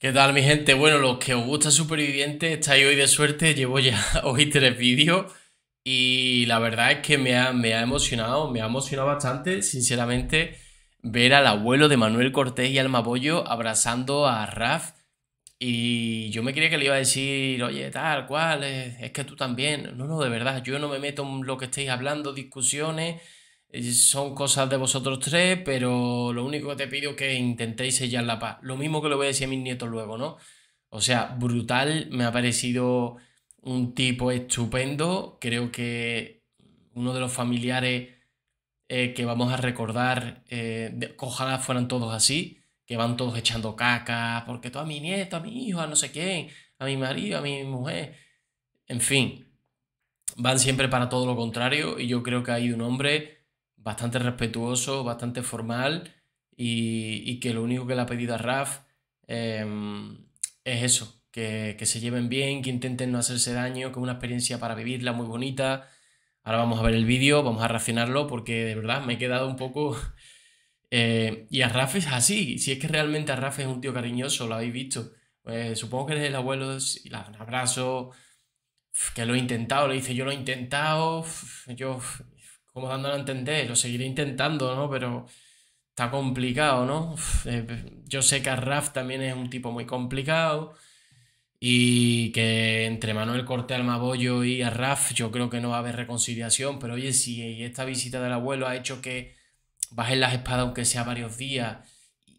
¿Qué tal mi gente? Bueno, los que os gusta Superviviente estáis hoy de suerte, llevo ya hoy tres vídeos y la verdad es que me ha, emocionado, me ha emocionado bastante, sinceramente, ver al abuelo de Manuel Cortés y al Maboyo abrazando a Raf y yo me creía que le iba a decir, oye, tal, cual, es, es que tú también, no, no, de verdad, yo no me meto en lo que estáis hablando, discusiones son cosas de vosotros tres, pero lo único que te pido es que intentéis sellar la paz. Lo mismo que lo voy a decir a mis nietos luego, ¿no? O sea, brutal, me ha parecido un tipo estupendo, creo que uno de los familiares eh, que vamos a recordar, eh, ojalá fueran todos así, que van todos echando caca, porque todo a mi nieto, a mi hijo, a no sé quién, a mi marido, a mi mujer, en fin, van siempre para todo lo contrario y yo creo que hay un hombre bastante respetuoso, bastante formal y, que lo único que le ha pedido a Raf em, es eso, que, se lleven bien, que intenten no hacerse daño, que es una experiencia para vivirla muy bonita. Ahora vamos a ver el vídeo, vamos a racionarlo porque de verdad me he quedado un poco... Eh, y a Raf es así, si es que realmente a Raf es un tío cariñoso, lo habéis visto. Eh, supongo que es el abuelo, un abrazo, que lo he intentado, le dice yo lo he intentado, yo como dándolo a entender, lo seguiré intentando, ¿no? Pero está complicado, ¿no? Eh, yo sé que Raf también es un tipo muy complicado y que entre Manuel Corte Almabollo y Raf yo creo que no va a haber reconciliación, pero oye, si esta visita del abuelo ha hecho que bajen las espadas aunque sea varios días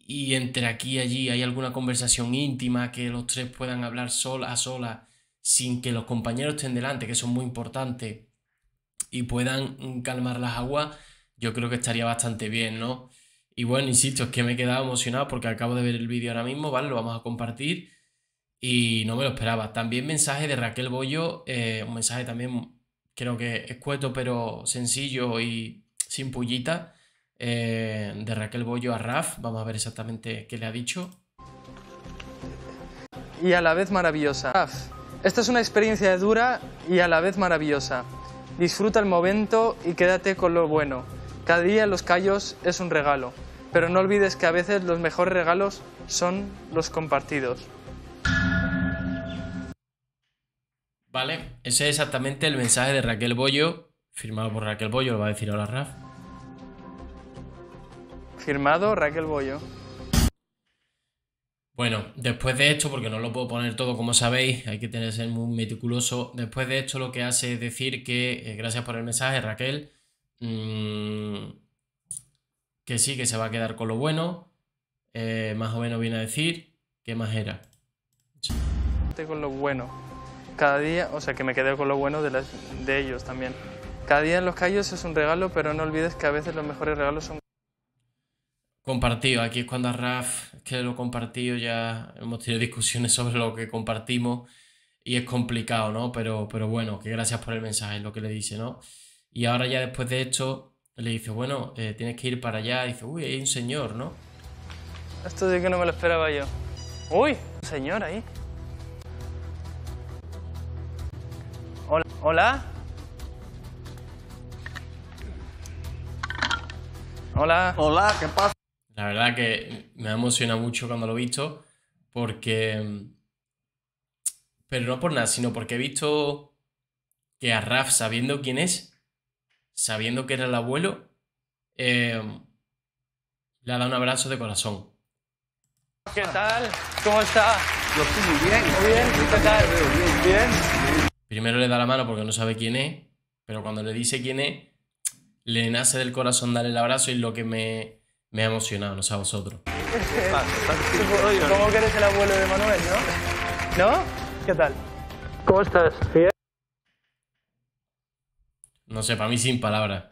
y entre aquí y allí hay alguna conversación íntima que los tres puedan hablar sol a sola sin que los compañeros estén delante, que eso es muy importante y puedan calmar las aguas, yo creo que estaría bastante bien, ¿no? Y bueno, insisto, es que me he quedado emocionado porque acabo de ver el vídeo ahora mismo, ¿vale? Lo vamos a compartir y no me lo esperaba. También mensaje de Raquel Bollo, eh, un mensaje también creo que escueto pero sencillo y sin pullita, eh, de Raquel Bollo a Raf. Vamos a ver exactamente qué le ha dicho. Y a la vez maravillosa. Raf, esta es una experiencia dura y a la vez maravillosa. Disfruta el momento y quédate con lo bueno. Cada día los callos es un regalo, pero no olvides que a veces los mejores regalos son los compartidos. Vale, ese es exactamente el mensaje de Raquel Bollo, firmado por Raquel Bollo, lo va a decir ahora Raf. Firmado Raquel Bollo. Bueno, después de esto, porque no lo puedo poner todo como sabéis, hay que tener ser muy meticuloso. Después de esto, lo que hace es decir que, eh, gracias por el mensaje, Raquel, mmm, que sí, que se va a quedar con lo bueno. Eh, más o menos viene a decir, ¿qué más era? Con lo bueno. Cada día, o sea, que me quedé con lo bueno de, las, de ellos también. Cada día en los callos es un regalo, pero no olvides que a veces los mejores regalos son compartido. Aquí es cuando a Raf, que lo compartió, ya hemos tenido discusiones sobre lo que compartimos y es complicado, ¿no? Pero, pero bueno, que gracias por el mensaje, lo que le dice, ¿no? Y ahora ya después de esto, le dice, bueno, eh, tienes que ir para allá. dice, uy, hay un señor, ¿no? Esto sí que no me lo esperaba yo. Uy, un señor ahí. Hola. Hola. Hola. Hola, ¿qué pasa? La verdad que me ha emocionado mucho cuando lo he visto, porque. Pero no por nada, sino porque he visto que a Raf, sabiendo quién es, sabiendo que era el abuelo, eh, le ha dado un abrazo de corazón. ¿Qué tal? ¿Cómo está? Yo estoy muy bien. Muy bien. ¿Qué tal? Bien. bien. Primero le da la mano porque no sabe quién es, pero cuando le dice quién es, le nace del corazón darle el abrazo y lo que me me ha emocionado, no sé a vosotros. ¿Cómo que eres el abuelo de Manuel, ¿no? ¿No? ¿Qué tal? ¿Cómo estás? ¿Bien? No sé, para mí sin palabras.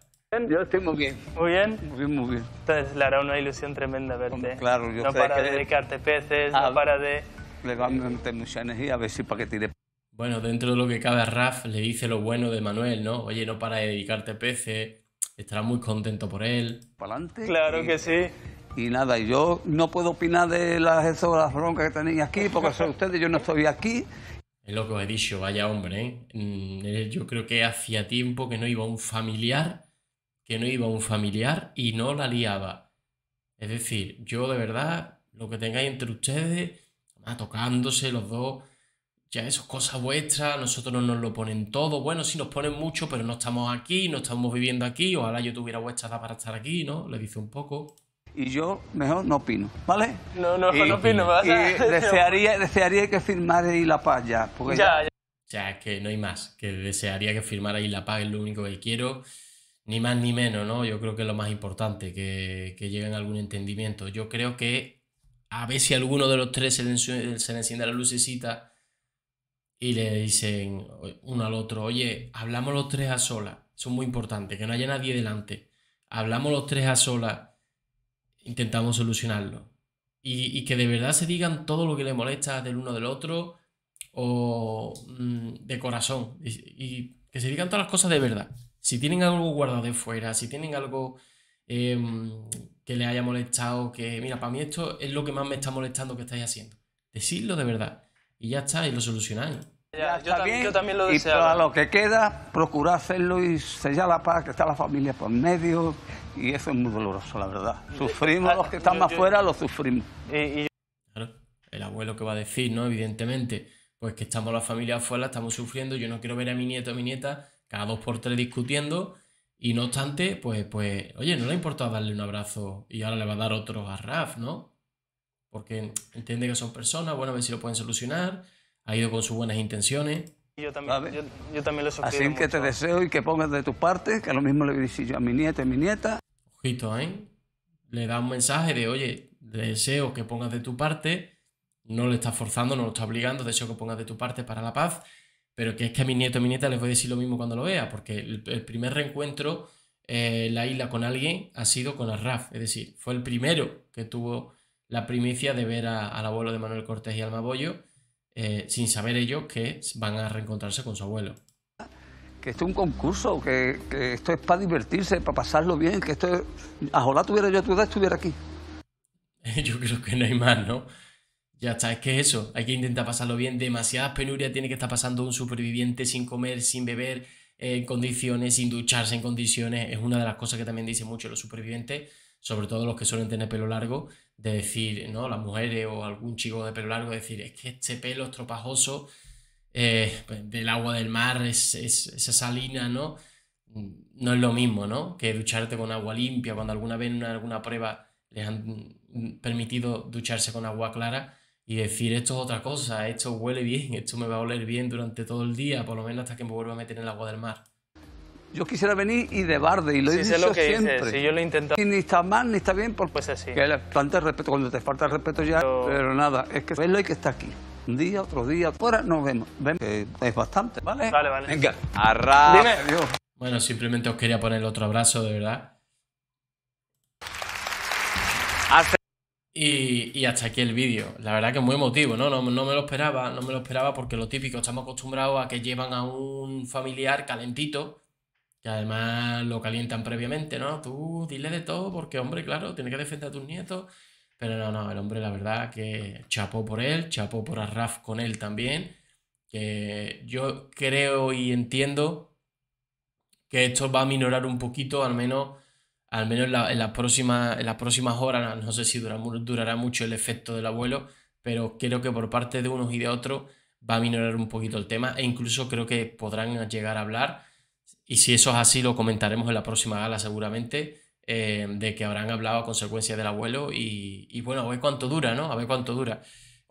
Yo estoy muy bien. ¿Muy bien? Muy bien, muy bien. Entonces le hará una ilusión tremenda verte. Claro, yo No para de dedicarte peces, no ah, para de... Le voy a mucha energía a ver si para que tire... Bueno, dentro de lo que cabe, a Raf le dice lo bueno de Manuel, ¿no? Oye, no para de dedicarte peces, estará muy contento por él. Adelante. Claro que sí. Y nada, yo no puedo opinar de las, eso, las broncas que tenéis aquí, porque son ustedes, yo no estoy aquí. Es lo que os he dicho, vaya hombre, ¿eh? Mm, eh, Yo creo que hacía tiempo que no iba un familiar, que no iba un familiar y no la liaba. Es decir, yo de verdad, lo que tengáis entre ustedes, tocándose los dos, ya eso es cosa vuestra, nosotros no nos lo ponen todo, bueno, sí nos ponen mucho, pero no estamos aquí, no estamos viviendo aquí, ojalá yo tuviera vuestra edad para estar aquí, ¿no? Le dice un poco. Y yo mejor no opino, ¿vale? No, no, no opino, desearía, desearía que firmarais la paz ya, porque ya, ya... ya, es que no hay más, que desearía que firmarais la paz, es lo único que quiero, ni más ni menos, ¿no? Yo creo que es lo más importante, que, lleguen a algún entendimiento. Yo creo que a ver si alguno de los tres se se enciende la lucecita y le dicen uno al otro, oye, hablamos los tres a solas, eso es muy importante, que no haya nadie delante, hablamos los tres a solas, intentamos solucionarlo. Y, que de verdad se digan todo lo que le molesta del uno del otro o mm, de corazón, y, que se digan todas las cosas de verdad. Si tienen algo guardado de fuera, si tienen algo em, que le haya molestado, que mira, para mí esto es lo que más me está molestando que estáis haciendo. decirlo de verdad y ya está, y lo solucionan. yo, también, lo deseo. Y para lo que queda, procurar hacerlo y sellar la paz, que está la familia por medio, y eso es muy doloroso, la verdad. Sufrimos, los que estamos afuera, lo sufrimos. claro, el abuelo que va a decir, ¿no? Evidentemente, pues que estamos la familia afuera, estamos sufriendo, yo no quiero ver a mi nieto o mi nieta cada dos por tres discutiendo, y no obstante, pues, pues, oye, no le importa darle un abrazo y ahora le va a dar otro a Raf, ¿no? porque entiende que son personas, bueno, a ver si lo pueden solucionar, ha ido con sus buenas intenciones. Yo también, yo, también Así que te deseo y que pongas de tu parte, que lo mismo le voy a decir yo a mi nieta y mi nieta. Ojito, ¿eh? Le da un mensaje de, oye, deseo que pongas de tu parte, no le estás forzando, no lo estás obligando, deseo que pongas de tu parte para la paz, pero que es que a mi nieto y mi nieta les voy a decir lo mismo cuando lo vea, porque el, primer reencuentro en eh, la isla con alguien ha sido con Arraf, es decir, fue el primero que tuvo la primicia de ver a, al abuelo de Manuel Cortés y al eh, sin saber ellos que van a reencontrarse con su abuelo. Que esto es un concurso, que, que esto es para divertirse, para pasarlo bien, que esto es... Ojalá tuviera yo tu edad, estuviera aquí. yo creo que no hay más, ¿no? Ya está, es que eso, hay que intentar pasarlo bien. Demasiadas penurias tiene que estar pasando un superviviente sin comer, sin beber, eh, en condiciones, sin ducharse en condiciones. Es una de las cosas que también dicen mucho los supervivientes, sobre todo los que suelen tener pelo largo, de decir, ¿no? Las mujeres o algún chico de pelo largo, decir, es que este pelo estropajoso tropajoso eh, pues, del agua del mar, es, esa salina, ¿no? Mm, no es lo mismo, ¿no? Que ducharte con agua limpia. Cuando alguna vez en alguna prueba les han mm, permitido ducharse con agua clara y decir, esto es otra cosa, esto huele bien, esto me va a oler bien durante todo el día, por lo menos hasta que me vuelva a meter en el agua del mar. Yo quisiera venir y de barde, y lo he dicho siempre. si yo lo he Y ni está mal, ni está bien, porque pues así. Que el respeto, cuando te falta el respeto ya, pero, nada, es que es lo que está aquí. Un día, otro día, fuera nos vemos. es bastante, ¿vale? Vale, vale. Venga, arra Bueno, simplemente os quería poner otro abrazo, de verdad. Y, hasta aquí el vídeo. La verdad que es muy emotivo, ¿no? ¿no? No me lo esperaba, no me lo esperaba porque lo típico, estamos acostumbrados a que llevan a un familiar calentito que además lo calientan previamente, ¿no? Tú dile de todo porque, hombre, claro, tiene que defender a tus nietos. Pero no, no, el hombre, la verdad, que chapó por él, chapó por Arraf con él también. Que yo creo y entiendo que esto va a minorar un poquito, al menos, al menos en, las, próximas, en horas. No sé si durará, durará mucho el efecto del abuelo, pero creo que por parte de unos y de otros va a minorar un poquito el tema. E incluso creo que podrán llegar a hablar y si eso es así lo comentaremos en la próxima gala seguramente, eh, de que habrán hablado a consecuencia del abuelo y, bueno, a ver cuánto dura, ¿no? A ver cuánto dura.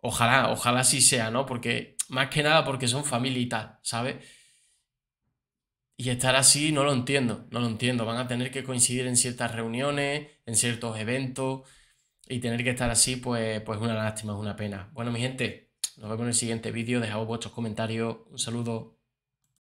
Ojalá, ojalá sí sea, ¿no? Porque más que nada porque son familia y tal, ¿sabes? Y estar así no lo entiendo, no lo entiendo. Van a tener que coincidir en ciertas reuniones, en ciertos eventos y tener que estar así, pues, pues una lástima, es una pena. Bueno, mi gente, nos vemos en el siguiente vídeo. Dejad vuestros comentarios. Un saludo.